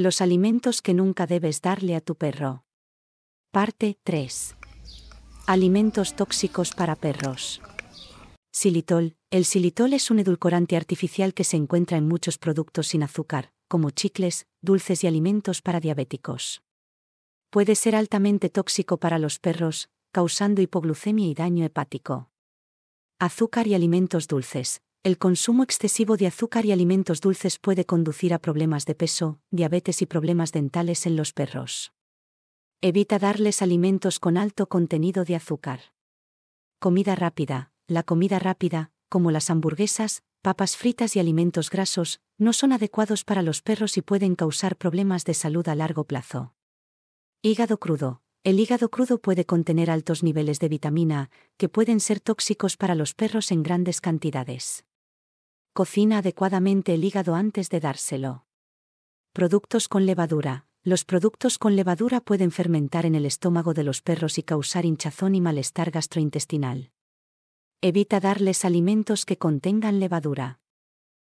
Los alimentos que nunca debes darle a tu perro. Parte 3. Alimentos tóxicos para perros. Silitol. El silitol es un edulcorante artificial que se encuentra en muchos productos sin azúcar, como chicles, dulces y alimentos para diabéticos. Puede ser altamente tóxico para los perros, causando hipoglucemia y daño hepático. Azúcar y alimentos dulces el consumo excesivo de azúcar y alimentos dulces puede conducir a problemas de peso, diabetes y problemas dentales en los perros. Evita darles alimentos con alto contenido de azúcar. Comida rápida. La comida rápida, como las hamburguesas, papas fritas y alimentos grasos, no son adecuados para los perros y pueden causar problemas de salud a largo plazo. Hígado crudo. El hígado crudo puede contener altos niveles de vitamina A, que pueden ser tóxicos para los perros en grandes cantidades. Cocina adecuadamente el hígado antes de dárselo. Productos con levadura. Los productos con levadura pueden fermentar en el estómago de los perros y causar hinchazón y malestar gastrointestinal. Evita darles alimentos que contengan levadura.